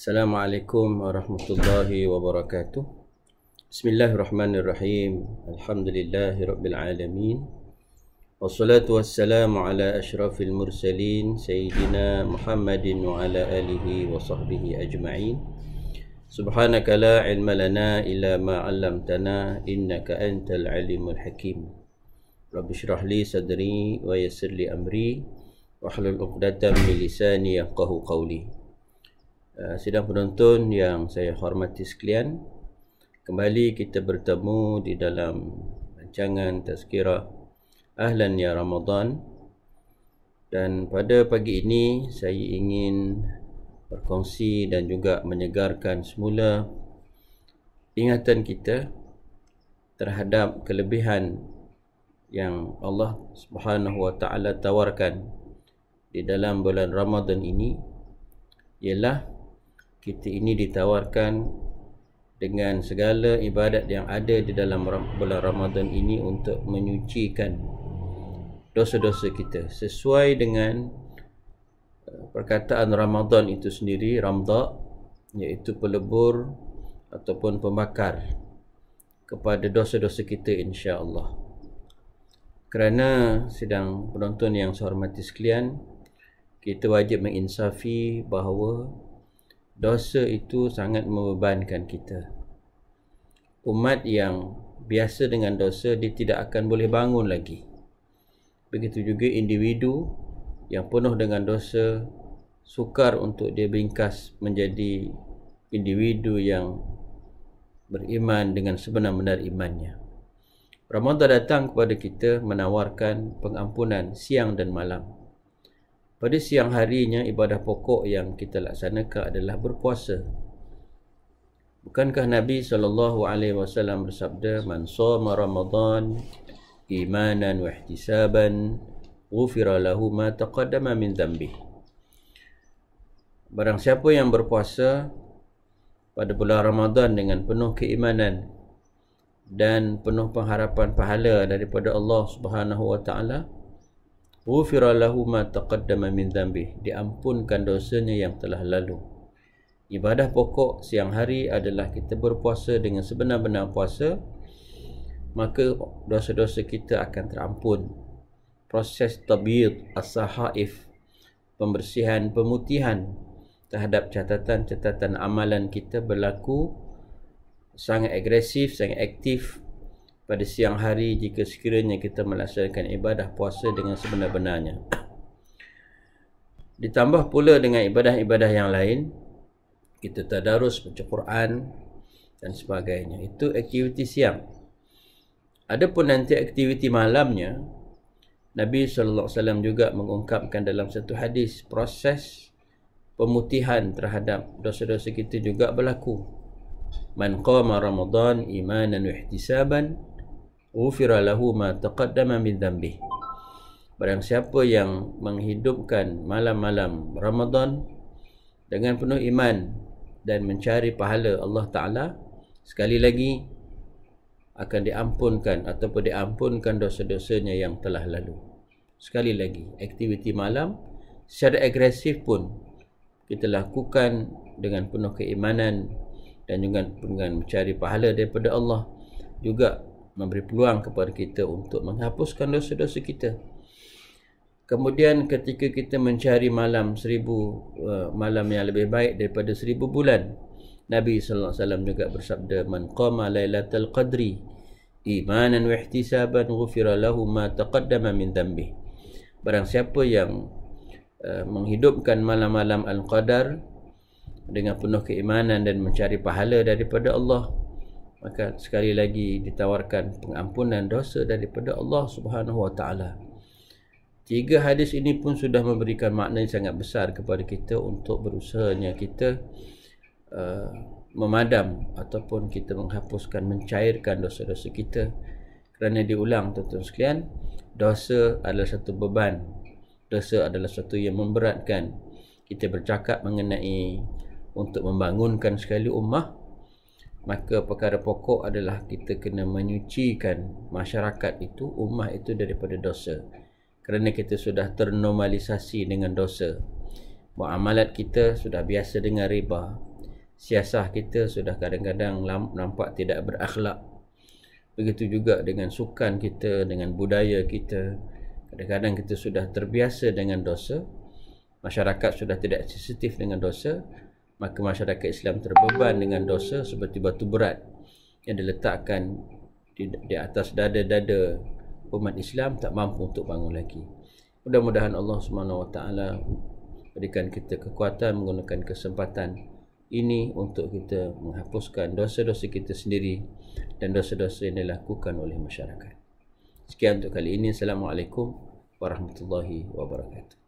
السلام عليكم ورحمة الله وبركاته بسم الله الرحمن الرحيم الحمد لله رب العالمين والصلاة والسلام على أشرف المرسلين سيدنا محمد وعلى آله وصحبه أجمعين سبحانك لا علم لنا إلا ما علمتنا إنك أنت العليم الحكيم رب اشرح لي صدري ويسر لي أمري واحلل عقدة من لساني يفقه قولي Eh, sidang penonton yang saya hormati sekalian Kembali kita bertemu di dalam rancangan tazkirah Ahlan Ya Ramadan Dan pada pagi ini saya ingin berkongsi dan juga menyegarkan semula Ingatan kita terhadap kelebihan yang Allah Subhanahu Wa Taala tawarkan di dalam bulan Ramadan ini ialah kita ini ditawarkan dengan segala ibadat yang ada di dalam bulan Ramadan ini untuk menyucikan dosa-dosa kita sesuai dengan eh, perkataan Ramadan itu sendiri Ramda iaitu pelebur ataupun pembakar kepada dosa-dosa kita insya-Allah. Kerana sedang penonton yang saya hormati sekalian, kita wajib menginsafi bahawa dosa itu sangat membebankan kita. Umat yang biasa dengan dosa, dia tidak akan boleh bangun lagi. Begitu juga individu yang penuh dengan dosa, sukar untuk dia bingkas menjadi individu yang beriman dengan sebenar-benar imannya. Ramadhan datang kepada kita menawarkan pengampunan siang dan malam. Pada siang harinya ibadah pokok yang kita laksanakan adalah berpuasa. Bukankah Nabi saw bersabda man soma Ramadan imanan wa ihtisaban ghufira lahu ma taqaddama min dhanbi. Barang siapa yang berpuasa pada bulan Ramadan dengan penuh keimanan dan penuh pengharapan pahala daripada Allah Subhanahu wa taala, Ghufira lahu ma taqaddama min dhanbi. Diampunkan dosanya yang telah lalu. Ibadah pokok siang hari adalah kita berpuasa dengan sebenar-benar puasa maka dosa-dosa kita akan terampun. Proses tabiyyud as-sahaif pembersihan pemutihan terhadap catatan-catatan amalan kita berlaku sangat agresif, sangat aktif pada siang hari jika sekiranya kita melaksanakan ibadah puasa dengan sebenar-benarnya. Ditambah pula dengan ibadah-ibadah yang lain, kita tadarus baca Quran dan sebagainya. Itu aktiviti siang. Adapun nanti aktiviti malamnya, Nabi sallallahu alaihi wasallam juga mengungkapkan dalam satu hadis proses pemutihan terhadap dosa-dosa kita juga berlaku. Man qama Ramadan imanan wa ihtisaban ufira lahu ma taqaddama min dhanbih barang siapa yang menghidupkan malam-malam Ramadan dengan penuh iman dan mencari pahala Allah taala sekali lagi akan diampunkan ataupun diampunkan dosa-dosanya yang telah lalu sekali lagi aktiviti malam secara agresif pun kita lakukan dengan penuh keimanan dan juga dengan mencari pahala daripada Allah juga memberi peluang kepada kita untuk menghapuskan dosa-dosa kita. Kemudian ketika kita mencari malam seribu uh, malam yang lebih baik daripada seribu bulan, Nabi Sallallahu Alaihi Wasallam juga bersabda, "Man qama Lailatul Qadri imanan wa ihtisaban ghufira lahu ma taqaddama min dhanbi." Barang siapa yang uh, menghidupkan malam-malam Al-Qadar dengan penuh keimanan dan mencari pahala daripada Allah, maka sekali lagi ditawarkan pengampunan dosa daripada Allah Subhanahu Wa Taala. Tiga hadis ini pun sudah memberikan makna yang sangat besar kepada kita untuk berusahanya kita uh, memadam ataupun kita menghapuskan, mencairkan dosa-dosa kita kerana diulang tuan-tuan sekalian dosa adalah satu beban dosa adalah satu yang memberatkan kita bercakap mengenai untuk membangunkan sekali ummah maka perkara pokok adalah kita kena menyucikan masyarakat itu umat itu daripada dosa kerana kita sudah ternormalisasi dengan dosa muamalat kita sudah biasa dengan riba siasah kita sudah kadang-kadang nampak tidak berakhlak begitu juga dengan sukan kita dengan budaya kita kadang-kadang kita sudah terbiasa dengan dosa masyarakat sudah tidak sensitif dengan dosa maka masyarakat Islam terbeban dengan dosa seperti batu berat yang diletakkan di, di atas dada-dada umat Islam tak mampu untuk bangun lagi. Mudah-mudahan Allah Subhanahu Wa Taala berikan kita kekuatan menggunakan kesempatan ini untuk kita menghapuskan dosa-dosa kita sendiri dan dosa-dosa yang dilakukan oleh masyarakat. Sekian untuk kali ini. Assalamualaikum warahmatullahi wabarakatuh.